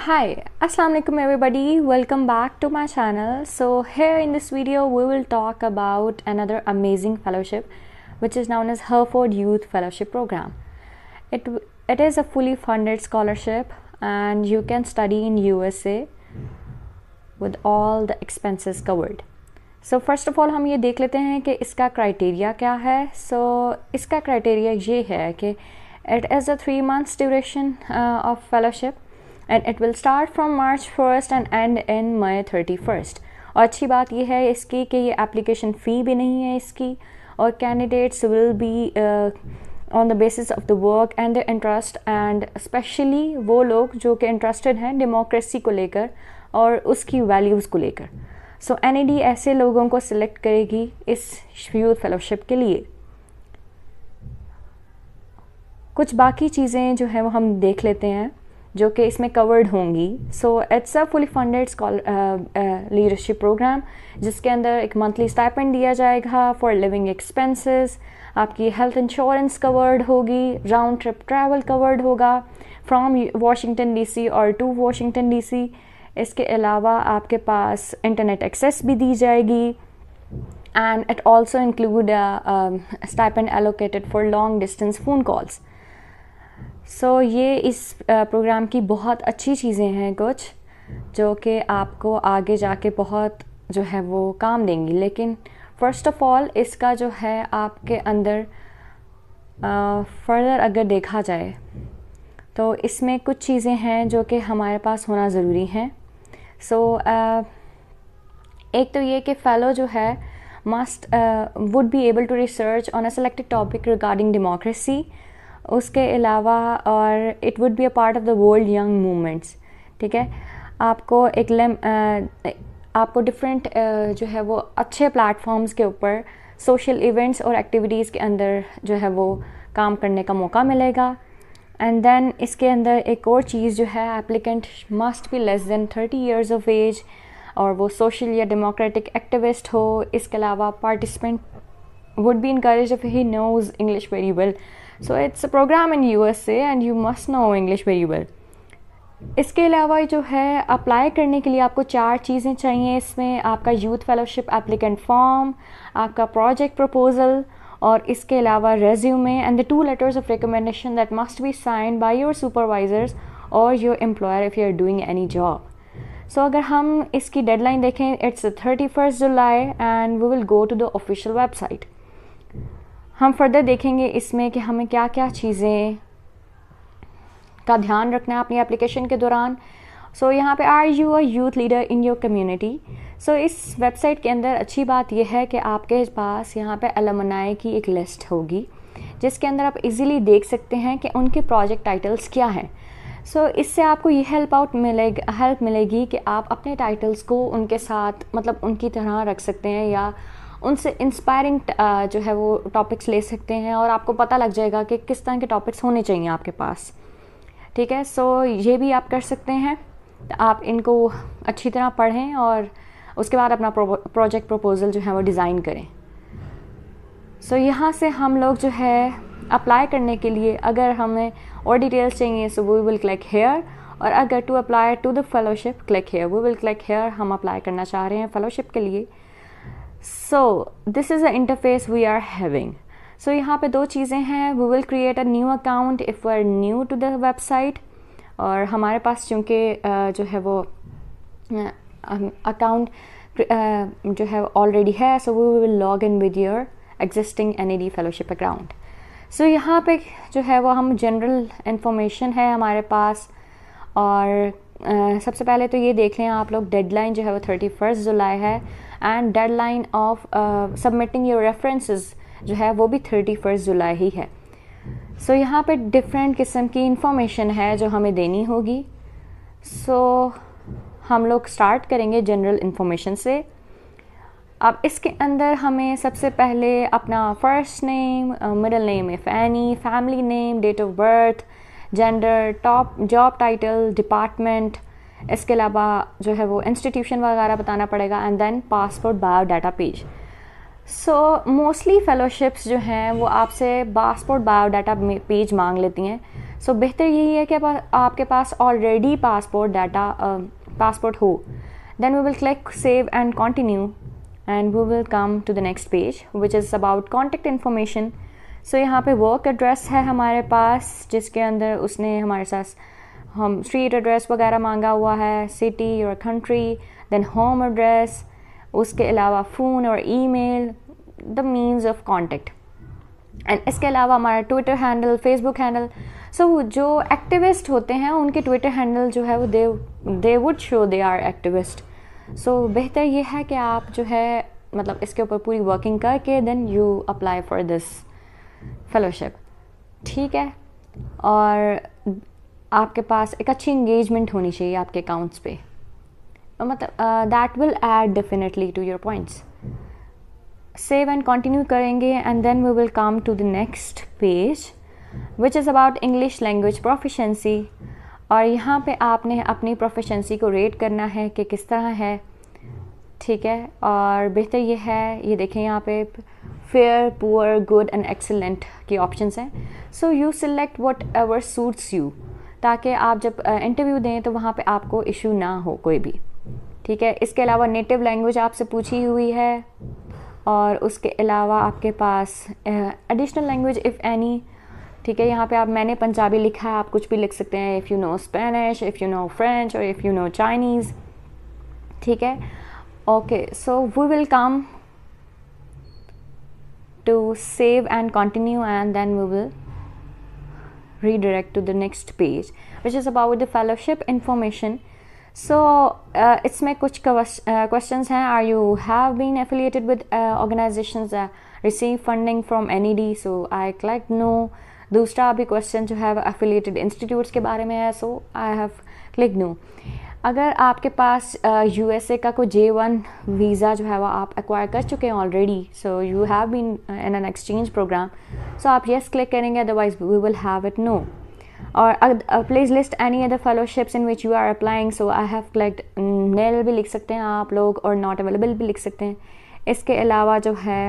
Hi, Assalamu alaikum everybody. Welcome back to my channel. So here in this video we will talk about another amazing fellowship which is known as Hereford Youth Fellowship Program. It it is a fully funded scholarship and you can study in USA with all the expenses covered. So first of all, हम ये देख लेते हैं कि इसका criteria क्या है so, इसका criteria ये है कि it is a three months duration uh, of fellowship. And it will start from March first and and in May thirty first और अच्छी बात यह है इसकी कि ये एप्लीकेशन फ़ी भी नहीं है इसकी और candidates will be on the basis of the work and the interest and specially वो लोग जो कि इंटरेस्टेड हैं डेमोक्रेसी को लेकर और उसकी वैल्यूज़ को लेकर सो एन ई डी ऐसे लोगों को सिलेक्ट करेगी इस यूथ फेलोशिप के लिए कुछ बाकी चीज़ें जो हैं वो हम देख लेते हैं जो कि इसमें कवर्ड होंगी so it's a fully funded leadership programme जिसके अंदर एक मंथली स्टाइपेंड दिया जाएगा फॉर लिविंग एक्सपेंसेस आपकी हेल्थ इंश्योरेंस कवर्ड होगी राउंड ट्रिप ट्रैवल कवर्ड होगा फ्रॉम वाशिंगटन डीसी और टू वाशिंगटन डीसी इसके अलावा आपके पास इंटरनेट एक्सेस भी दी जाएगी and it also include stipend allocated for long distance phone calls so so, ये इस प्रोग्राम की बहुत अच्छी चीज़ें हैं कुछ जो कि आपको आगे जाके बहुत जो है वो काम देंगी लेकिन फ़र्स्ट ऑफ़ ऑल इसका जो है आपके अंदर फर्दर अगर देखा जाए तो इसमें कुछ चीज़ें हैं जो कि हमारे पास होना ज़रूरी हैं सो so, एक तो ये कि फेलो जो है must would be able to research on a selected topic regarding democracy उसके अलावा और it would be a part of the world young movements ठीक है आपको एक लेम आपको डिफरेंट जो है वो अच्छे प्लेटफॉर्म्स के ऊपर सोशल इवेंट्स और एक्टिविटीज़ के अंदर जो है वो काम करने का मौका मिलेगा एंड देन इसके अंदर एक और चीज़ जो है applicant must be less than thirty years of age और वो सोशल या डेमोक्रेटिक एक्टिविस्ट हो इसके अलावा participant would be encourage if he knows English very well so it's a programme in U S A and you must know English very well इसके अलावा जो है अप्लाई करने के लिए आपको चार चीज़ें चाहिए इसमें आपका यूथ फेलोशिप एप्लीकेंट फॉर्म आपका प्रोजेक्ट प्रपोजल और इसके अलावा resume and the two letters of recommendation that must be sign by your supervisors और your employer if you are doing any job so अगर हम इसकी डेडलाइन देखें it's thirty first July and we will go to the official website हम further देखेंगे इसमें कि हमें क्या क्या चीज़ें का ध्यान रखना है अपनी एप्लीकेशन के दौरान सो so, यहाँ पे are you a youth leader in your community so इस वेबसाइट के अंदर अच्छी बात यह है कि आपके पास यहाँ पे अलमनाए की एक लिस्ट होगी जिसके अंदर आप इजीली देख सकते हैं कि उनके प्रोजेक्ट टाइटल्स क्या हैं सो so, इससे आपको ये हेल्प आउट मिलेगा हेल्प मिलेगी कि आप अपने टाइटल्स को उनके साथ मतलब उनकी तरह रख सकते हैं या उनसे इंस्पायरिंग uh, जो है वो टॉपिक्स ले सकते हैं और आपको पता लग जाएगा कि किस तरह के टॉपिक्स होने चाहिए आपके पास ठीक है सो ये भी आप कर सकते हैं आप इनको अच्छी तरह पढ़ें और उसके बाद अपना प्रोजेक्ट प्रपोज़ल जो है वो डिज़ाइन करें सो so, यहाँ से हम लोग जो है अप्लाई करने के लिए अगर हमें और डिटेल्स चाहिए so we will click here और अगर to apply to the fellowship click here we will click here हम अप्लाई करना चाह रहे हैं फेलोशिप के लिए so this is a interface we are having so यहाँ पे दो चीज़ें हैं we will create a new account if we are new to the website और हमारे पास चूँकि जो है वो अकाउंट जो है ऑलरेडी है so we will log in with your existing N E D fellowship account so यहाँ पे जो है वो हम जनरल इन्फॉर्मेशन है हमारे पास और सबसे पहले तो ये देख लें आप लोग डेडलाइन जो है वो थर्टी फर्स्ट जुलाई है and deadline of submitting your references जो है वो भी थर्टी फर्स्ट जुलाई ही है सो so, यहाँ पे डिफरेंट किस्म की इंफॉर्मेशन है जो हमें देनी होगी सो so, हम लोग स्टार्ट करेंगे जनरल इन्फॉर्मेशन से अब इसके अंदर हमें सबसे पहले अपना first name middle name if any family name date of birth gender top job title department इसके अलावा जो है वो इंस्टीट्यूशन वगैरह बताना पड़ेगा and then passport bio data page so mostly fellowships जो हैं वो आपसे पासपोर्ट बायो डाटा पेज मांग लेती हैं सो so, बेहतर यही है कि आपके पास ऑलरेडी पासपोर्ट डाटा पासपोर्ट हो then we will click save and continue and we will come to the next page which is about contact information so यहाँ पे वर्क एड्रेस है हमारे पास जिसके अंदर उसने हमारे साथ हम स्ट्रीट एड्रेस वगैरह मांगा हुआ है सिटी और कंट्री देन होम एड्रेस उसके अलावा फ़ोन और email the means of contact and इसके अलावा हमारा Twitter handle Facebook handle so जो एक्टिविस्ट होते हैं उनके ट्विटर हैंडल जो है वो they they would show they are activist so बेहतर ये है कि आप जो है मतलब इसके ऊपर पूरी वर्किंग करके then you apply for this fellowship ठीक है और आपके पास एक अच्छी इंगेजमेंट होनी चाहिए आपके अकाउंट्स पे तो मतलब that will add definitely to your points save and continue करेंगे and then we will come to the next page which is about English language proficiency और यहाँ पे आपने अपनी प्रोफिशेंसी को रेट करना है कि किस तरह है ठीक है और बेहतर ये है ये देखें यहाँ पे fair poor good and excellent के ऑप्शंस हैं so you select whatever suits you ताकि आप जब इंटरव्यू दें तो वहाँ पे आपको इशू ना हो कोई भी ठीक है इसके अलावा नेटिव लैंग्वेज आपसे पूछी हुई है और उसके अलावा आपके पास एडिशनल लैंग्वेज इफ़ एनी ठीक है यहाँ पे आप मैंने पंजाबी लिखा है आप कुछ भी लिख सकते हैं if you know Spanish if you know French और इफ़ यू नो चाइनीज़ ठीक है okay so we will come to save and continue and then we will redirect to the next page which is about the fellowship information so uh, my कुछ uh, questions हैं are you have been affiliated with uh, organizations that uh, receive funding from NED so I click no Dusra अभी question to have affiliated institutes के बारे में है so I have click no. अगर आपके पास you S ए का कोई जे one visa जो है वो आप एक्वायर कर चुके हैं already so you have been in an exchange program so आप येस क्लिक करेंगे otherwise we will have it no और please list any other fellowships in which you are applying so I have collect nail भी लिख सकते हैं आप लोग और नॉट अवेलेबल भी लिख सकते हैं इसके अलावा जो है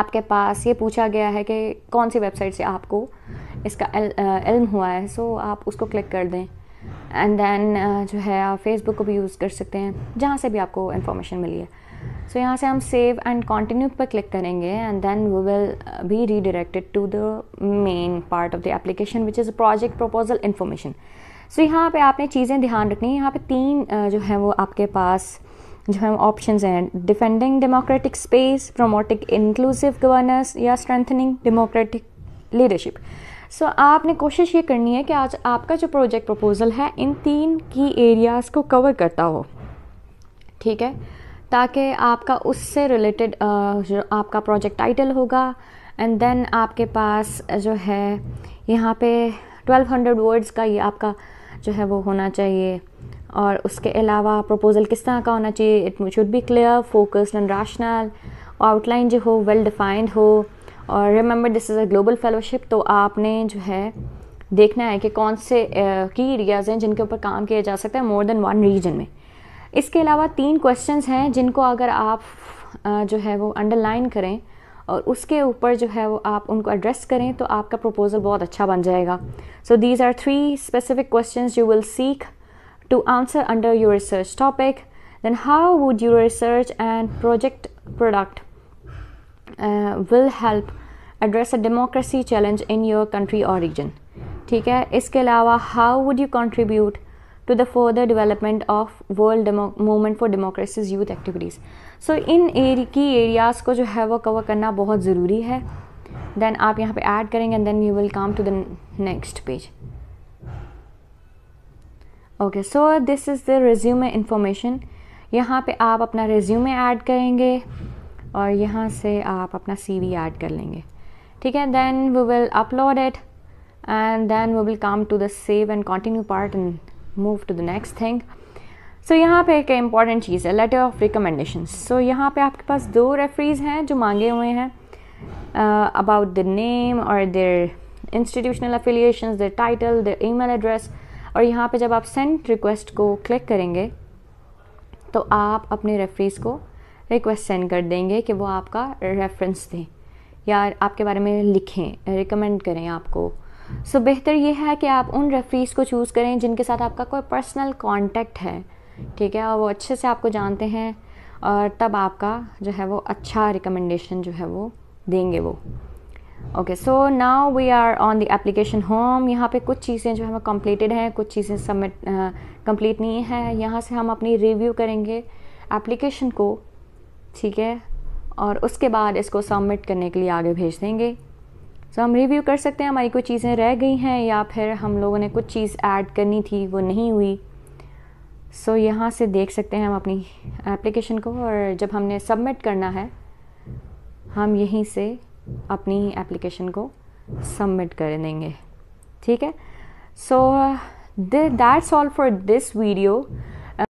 आपके पास ये पूछा गया है कि कौन सी वेबसाइट से आपको इसका इल्म हुआ है सो आप उसको क्लिक कर दें एंड देन uh, जो है आप फेसबुक को भी यूज़ कर सकते हैं जहाँ से भी आपको इन्फॉर्मेशन मिली है सो so, यहाँ से हम सेव एंड कॉन्टिन्यू पर क्लिक करेंगे and then we will be redirected to the main part of the application which is project proposal information so यहाँ पे आपने चीज़ें ध्यान रखनी है यहाँ पे तीन uh, जो है वो आपके पास जो है ऑप्शन हैं defending democratic space promoting inclusive governance या strengthening democratic leadership so so, आपने कोशिश ये करनी है कि आज आपका जो प्रोजेक्ट प्रपोज़ल है इन तीन की एरियाज़ को कवर करता हो ठीक है ताकि आपका उससे रिलेटेड जो आपका प्रोजेक्ट टाइटल होगा एंड देन आपके पास जो है यहाँ पे 1200 वर्ड्स का ये आपका जो है वो होना चाहिए और उसके अलावा प्रपोज़ल किस तरह का होना चाहिए it should be clear focused and rational outline जो हो वेल well डिफाइंड हो और remember this is a global fellowship तो आपने जो है देखना है कि कौन से की एरियाज़ हैं जिनके ऊपर काम किया जा सकता है मोर देन वन रीजन में इसके अलावा तीन क्वेश्चंस हैं जिनको अगर आप जो है वो अंडरलाइन करें और उसके ऊपर जो है वो आप उनको एड्रेस करें तो आपका प्रपोज़ल बहुत अच्छा बन जाएगा so these are three specific question you will seek to answer under your research topic then how would your research and project product will help address a democracy challenge in your country और region ठीक है इसके अलावा how would you contribute to the further development of world Demo- movement for democracy's youth activities so इन area की areas को जो है वो cover करना बहुत ज़रूरी है then आप यहाँ पे add करेंगे and then you will come to the next page okay so this is the resume information यहाँ पे आप अपना resume add करेंगे और यहाँ से आप अपना सी वी ऐड कर लेंगे ठीक है then we will upload it and then we will come to the save and continue part and move to the next thing so यहाँ पे एक इम्पॉर्टेंट चीज़ है लेटर ऑफ रिकमेंडेशन सो यहाँ पे आपके पास दो रेफरीज हैं जो मांगे हुए हैं अबाउट द नेम और their institutional affiliation their title their email address और यहाँ पे जब आप सेंड रिक्वेस्ट को क्लिक करेंगे तो आप अपने रेफरीज़ को रिक्वेस्ट सेंड कर देंगे कि वो आपका रेफरेंस दें या आपके बारे में लिखें रिकमेंड करें आपको सो so, बेहतर ये है कि आप उन रेफरीज़ को चूज़ करें जिनके साथ आपका कोई पर्सनल कांटेक्ट है ठीक है और वो अच्छे से आपको जानते हैं और तब आपका जो है वो अच्छा रिकमेंडेशन जो है वो देंगे वो okay so now we are on the application home यहाँ पे कुछ चीज़ें जो है वो कम्प्लीटेड हैं कुछ चीज़ें सबमिट कम्प्लीट नहीं है यहाँ से हम अपनी रिव्यू करेंगे एप्लीकेशन को ठीक है और उसके बाद इसको सबमिट करने के लिए आगे भेज देंगे सो so, हम रिव्यू कर सकते हैं हमारी कुछ चीज़ें रह गई हैं या फिर हम लोगों ने कुछ चीज़ ऐड करनी थी वो नहीं हुई सो so, यहाँ से देख सकते हैं हम अपनी एप्लीकेशन को और जब हमने सबमिट करना है हम यहीं से अपनी एप्लीकेशन को सबमिट कर देंगे ठीक है so that's all for this video